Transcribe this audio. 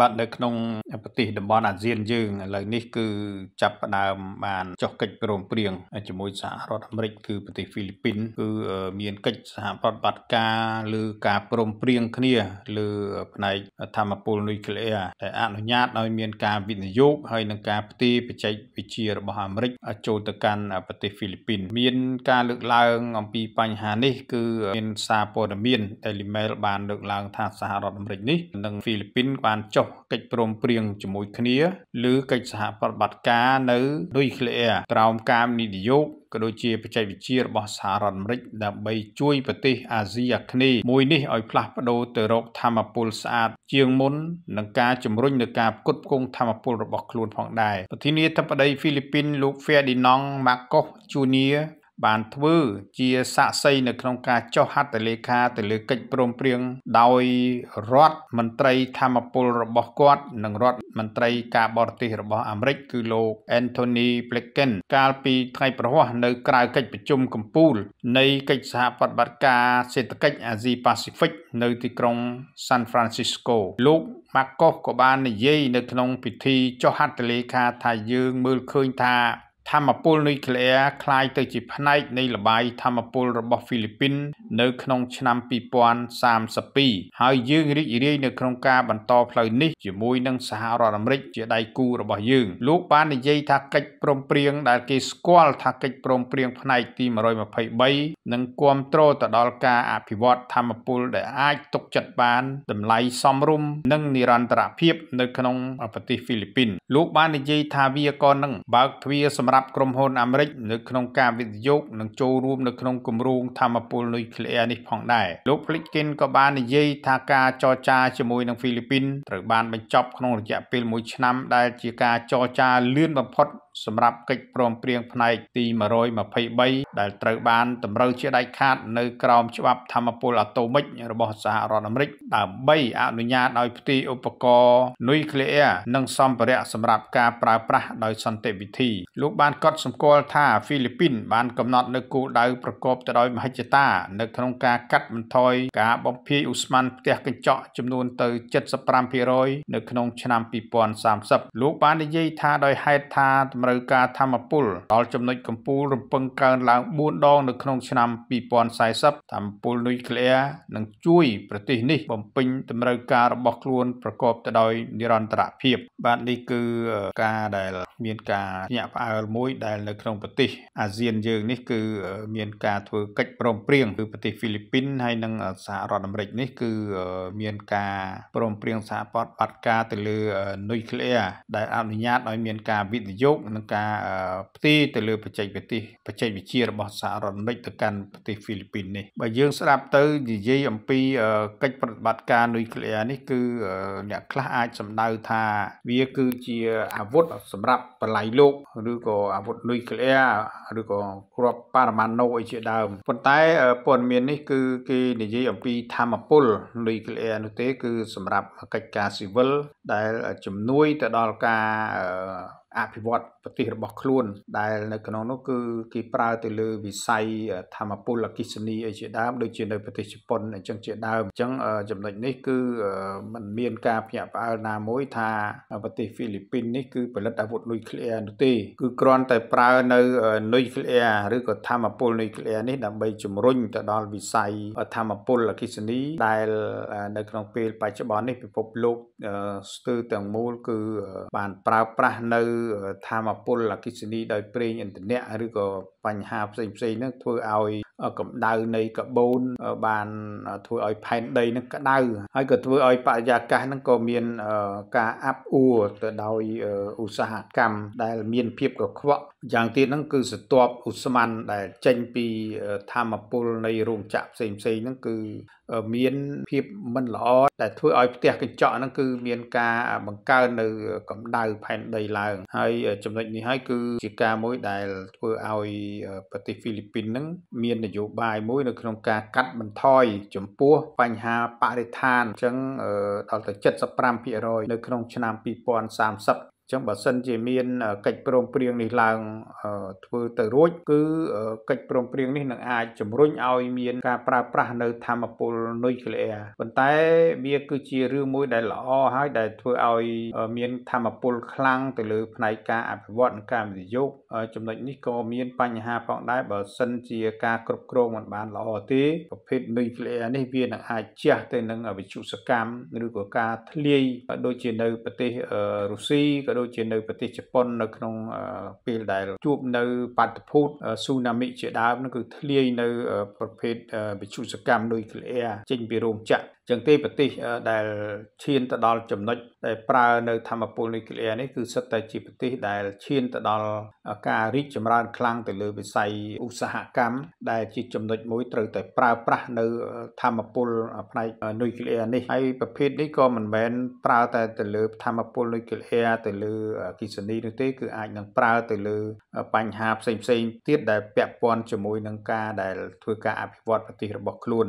បាទនៅក្នុងប្រទេសតំបន់អាស៊ានយើងឥឡូវនេះគឺចាប់ផ្ដើមបានចុះកិច្ចព្រមព្រៀងជាមួយសហរដ្ឋអាមេរិកគឺប្រទេសហ្វីលីពីនគឺមានកិច្ចសហប្រតិបត្តិការឬការព្រមព្រៀងគ្នាលើផ្នែកធម្មពលនុយក្លេអ៊ែរដែលអនុញ្ញាតឲ្យមានការវិនិយោគហើយនឹងការផ្ទេរបច្ចេកវិទ្យារបស់អាមេរិកចូលទៅកាន់ប្រទេសហ្វីលីពីន មាន ការលើកឡើង អំពីបញ្ហានេះគឺមានសារព័ត៌មានដែល email បានលើកឡើង ថាសហរដ្ឋអាមេរិកនេះនិងហ្វីលីពីនបានចុះចុះកិច្ចព្រមព្រៀងជាមួយគ្នាឬកិច្ចសហប្រតិបត្តិការនៅនុយក្លេអ៊ែរក្រោមការវិនិយោគក៏ដូចជាបច្ចេកវិទ្យារបស់សហរដ្ឋអាមេរិកដើម្បី ជួយប្រទេសអាស៊ីអាគ្នេយ៍មួយនេះឲ្យផ្លាស់ប្ដូរទៅរកធម្មពលស្អាត ជាងមុននិងការជំរុញនៅការផ្គត់ផ្គង់ធម្មពលរបស់ខ្លួនផងដែរប្រធានាធិបតីហ្វីលីពីនលោក Ferdinand Marcos Jr បានធ្វើ ជាសាក្សីនៅក្នុងការចុះហត្ថលេខាទៅលើកិច្ចព្រមព្រៀងដោយរដ្ឋមន្ត្រីធម្មពលរបស់គាត់និងរដ្ឋមន្ត្រីការបរទេសរបស់អាមេរិកគឺលោក Anthony Blinken កាលពីថ្ងៃប្រហ័សនៅក្រៅកិច្ចប្រជុំកំពូល នៃកិច្ចសហប្រតិបត្តិការសេដ្ឋកិច្ចអាស៊ីប៉ាស៊ីហ្វិកនៅទីក្រុង San Francisco លោក Marcos ក៏បាននិយាយនៅក្នុង ពិធីចុះហត្ថលេខាថាយើងមើលឃើញថាធម្មពលនុយក្លេអ៊ែរคล้ายទៅជាផ្នែកនៃលបាយធម្មពលរបស់ហ្វីលីពីននៅក្នុងឆ្នាំ2032ហើយយើងរីករាយនៅក្នុងការបន្តផ្លូវនេះជាមួយនឹងសហរដ្ឋអាមេរិកជាដៃគូរបស់យើងលោកបាននិយាយថាកិច្ចព្រមព្រៀងដែលគេស្គាល់ថាកិច្ចព្រមព្រៀងផ្នែកទី123នឹងគាំទ្រទៅដល់ការអភិវឌ្ឍធម្មពលដែលអាចទុកចិត្តបានតម្លៃសមរម្យនិងនិរន្តរភាពនៅក្នុងប្រទេសហ្វីលីពីន លោកបាននិយាយថាវាក៏នឹងបើកទ្វារសម្សម្រាប់ក្រុមហ៊ុនអាមេរិកនៅក្នុងការវិនិយោគនិងចូលរួមនៅក្នុងគម្រោងធម្មពលនុយក្លេអ៊ែរនេះផងដែរលោក Blinken ក៏បាននិយាយថាការចរចាជាមួយនឹងហ្វីលីពីនត្រូវបានបញ្ចប់ក្នុងរយៈពេល1ឆ្នាំ ដែលជាការចរចាលឿនបំផុតសម្រាប់កិច្ចព្រមព្រៀងផ្នែកទី123ដែលត្រូវបានតម្រូវជាដាច់ខាតនៅក្រោមច្បាប់ធម្មពលអាតូមិករបស់សហរដ្ឋអាមេរិកដើម្បីអនុញ្ញាតឲ្យផ្ទេរឧបករណ៍នុយក្លេអ៊ែរនិង សម្ភារៈសម្រាប់ការប្រើប្រាស់ដោយសន្តិវិធីលោកបានកត់សម្គាល់ថាហ្វីលីពីន បានកំណត់នៅគោលដៅប្រកបទៅដោយមហិច្ឆតា នៅក្នុងការកាត់បន្ថយការបំភាយឧស្ម័នផ្ទះកញ្ចក់ចំនួនទៅ75%នៅក្នុងឆ្នាំ2030លោកបាននិយាយថាដោយហេតុថាតម្រូវការធម្មពលដល់ចំណុចកំពូលរំពឹងកើនឡើង4ដង នៅក្នុងឆ្នាំ2040ធម្មពលនុយក្លេអ៊ែរនឹងជួយ ប្រទេស នេះ បំពេញតម្រូវការរបស់ខ្លួន ប្រកបទៅដោយនិរន្តរភាព បាទនេះគឺការដែលមានការញាក់ផ្អើលមួយដែលនៅក្នុងប្រទេស អាស៊ានយើង នេះគឺមានការធ្វើកិច្ចព្រមព្រៀងគឺប្រទេសហ្វីលីពីនហើយនិងសហរដ្ឋអាមេរិកនេះគឺមានការព្រមព្រៀងសហប្រតិបត្តិការទៅលើនុយក្លេអ៊ែរដែលអនុញ្ញាតឲ្យមានការវិនិយោគនិងការផ្ទេរទៅលើបច្ចេកវិទ្យាបច្ចេកវិទ្យារបស់សហរដ្ឋអាមេរិកទៅកាន់ប្រទេសហ្វីលីពីននេះបើយើងស្ដាប់ទៅនិយាយអំពីកិច្ចប្រតិបត្តិការនុយក្លេអ៊ែរនេះគឺអ្នកខ្លះអាចសម្ដៅថា វាគឺជាអាវុធសម្រាប់បល័យលោកឬក៏អាវុធនុយក្លេអ៊ែរឬក៏គ្រាប់ប៉ារ៉ាម៉ាណូអីជាដើមប៉ុន្តែព័ត៌មាននេះគឺគេនិយាយអំពីធម្មពលនុយក្លេអ៊ែរនោះទេ គឺសម្រាប់កិច្ចការស៊ីវិលដែលជំនួយទៅដល់ការអភិវឌ្ឍប្រទេសរបស់ខ្លួន ដែលនៅក្នុងនោះគឺគេប្រើទៅលើវិស័យធម្មពលអកិសនីអីជាដើមដូចជានៅប្រទេសជប៉ុនអញ្ចឹងជាដើមអញ្ចឹងចំណុចនេះគឺมันមានការភ្ញាក់ផ្អើលណាមួយ ថា ប្រទេសហ្វីលីពីននេះគឺផលិតអាវុធនុយក្លេអ៊ែរនោះទេគឺគ្រាន់តែប្រើនៅនុយក្លេអ៊ែរឬក៏ធម្មពលនុយក្លេអ៊ែរនេះដើម្បីជំរុញទៅដល់ វិស័យធម្មពលអកិសនីដែលនៅក្នុងពេលបច្ចុប្បន្ននេះពិភពលោកស្ទើរទាំងមូល គឺបានប្រើប្រាស់នៅធម្មពលអកិសនីដោយប្រេងឥន្ធនៈឬក៏បញ្ហាផ្សេងផ្សេងហ្នឹងធ្វើឲ្យកម្ដៅនៃកាបូនបានធ្វើឲ្យផែនដីនឹងក្ដៅហើយក៏ធ្វើឲ្យបរិយាកាសនឹងក៏មានការអាប់អួរទៅដោយឧស្សាហកម្មដែលមានភាពកខ្វក់យ៉ាងទៀតហ្នឹងគឺស្ទាប់ឧស្ម័នដែលចេញពីធម្មពលនៃរោងចក្រផ្សេងផ្សេងហ្នឹងគឺមានភាពមិនល្អដែលធ្វើឲ្យផ្ទះកញ្ចក់ហ្នឹងគឺមានការបង្កើននៅកម្ដៅផែនដីឡើង ហើយចំណុចនេះហើយគឺជាការមួយដែល ធ្វើឲ្យប្រទេសហ្វីលីពីនហ្នឹងមាននយោបាយមួយនៅក្នុងការកាត់បន្ថយចំពោះបញ្ហាបរិស្ថានអញ្ចឹងដល់ទៅ75%នៅក្នុងឆ្នាំ2030ចឹងបើសិនជាមានកិច្ចព្រមព្រៀងនេះឡើងធ្វើទៅរួចគឺកិច្ចព្រមព្រៀងនេះនឹងអាចជំរុញឲ្យមានការប្រើប្រាស់នៅធម្មពលនុយក្លេអ៊ែរប៉ុន្តែវាគឺជារឿងមួយ ដែលល្អហើយដែលធ្វើឲ្យមានធម្មពលខ្លាំងទៅលើផ្នែកការអភិវឌ្ឍនិងការវិនិយោគចំណុចនេះក៏មាន បញ្ហាផងដែរបើសិនជាការគ្រប់គ្រងមិនបានល្អទេប្រភេទនុយក្លេអ៊ែរនេះវានឹងអាចជះទៅនឹងវិទ្យុសកម្មឬក៏ការធ្លាយដូចជានៅប្រទេសរុស្ស៊ីក៏ដូចដូចជានៅប្រទេសជប៉ុននៅក្នុងពេលដែលជួបនៅបាតុភូតស៊ូណាមិជាដើមនោះគឺធ្លាយនៅប្រភេទវិទ្យុសកម្មនុយក្លេអ៊ែរចេញពីរោងចក្រចឹងទេប្រទេសដែលឈានទៅដល់ចំណុចដែលប្រើនៅ ធម្មពលនុយក្លេអ៊ែរនេះគឺសិតតែជាប្រទេសដែលឈានទៅដល់ការរីកចម្រើនខ្លាំងទៅលើវិស័យឧស្សាហកម្មដែលជា ចំណុចមួយត្រូវតែប្រើប្រាស់នៅធម្មពលផ្នែកនុយក្លេអ៊ែរនេះហើយប្រភេទនេះក៏មិនមែនប្រើ តែទៅលើធម្មពលនុយក្លេអ៊ែរទៅលើអគិសនីនោះទេគឺអាចនឹងប្រើទៅលើ បញ្ហាផ្សេងៗទៀតដែលពាក់ព័ន្ធជាមួយនឹងការដែលធ្វើការអភិវឌ្ឍប្រទេសរបស់ខ្លួន